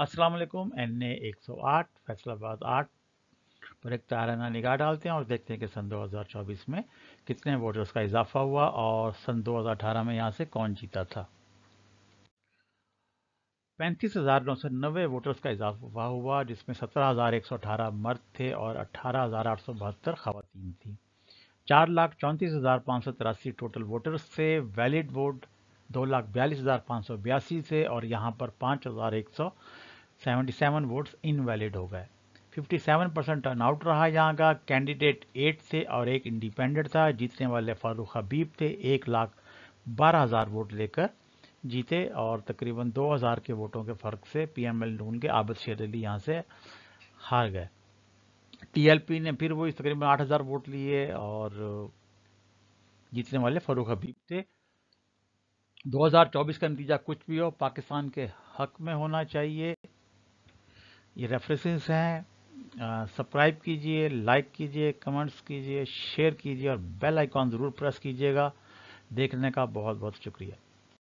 अस्सलाम वालेकुम N A एक सौ आठ फैसलाबाद आठ पर एक ताराना निगाह डालते हैं और देखते हैं कि सन 2024 में कितने वोटर्स का इजाफा हुआ और सन 2018 में यहाँ से कौन जीता था पैंतीस हज़ार नौ सौ नब्बे वोटर्स का इजाफा हुआ जिसमें सत्रह हज़ार एक सौ अठारह मर्द थे और अट्ठारह हज़ार आठ सौ बहत्तर खवतिन थी चार लाख चौंतीस हज़ार पाँच सौ तिरासी टोटल वोटर्स थे वैलिड वोट दो लाख बयालीस हज़ार पाँच सौ बयासी थे और यहाँ पर पाँच हज़ार एक सौ 77 वोट्स इनवैलिड हो गए 57 परसेंट टर्न आउट रहा यहाँ का कैंडिडेट एट थे और एक इंडिपेंडेंट था जीतने वाले फारूक हबीब थे एक लाख बारह हज़ार वोट लेकर जीते और तकरीबन 2000 के वोटों के फ़र्क से पीएमएल नून के आबद शेर अली यहाँ से हार गए टीएलपी ने फिर वो इस तकरीबन 8000 वोट लिए और जीतने वाले फारूक हबीब थे 2024 का नतीजा कुछ भी हो पाकिस्तान के हक में होना चाहिए ये रेफरेंसेस हैं सब्सक्राइब कीजिए लाइक कीजिए कमेंट्स कीजिए शेयर कीजिए और बेल आइकॉन ज़रूर प्रेस कीजिएगा देखने का बहुत बहुत शुक्रिया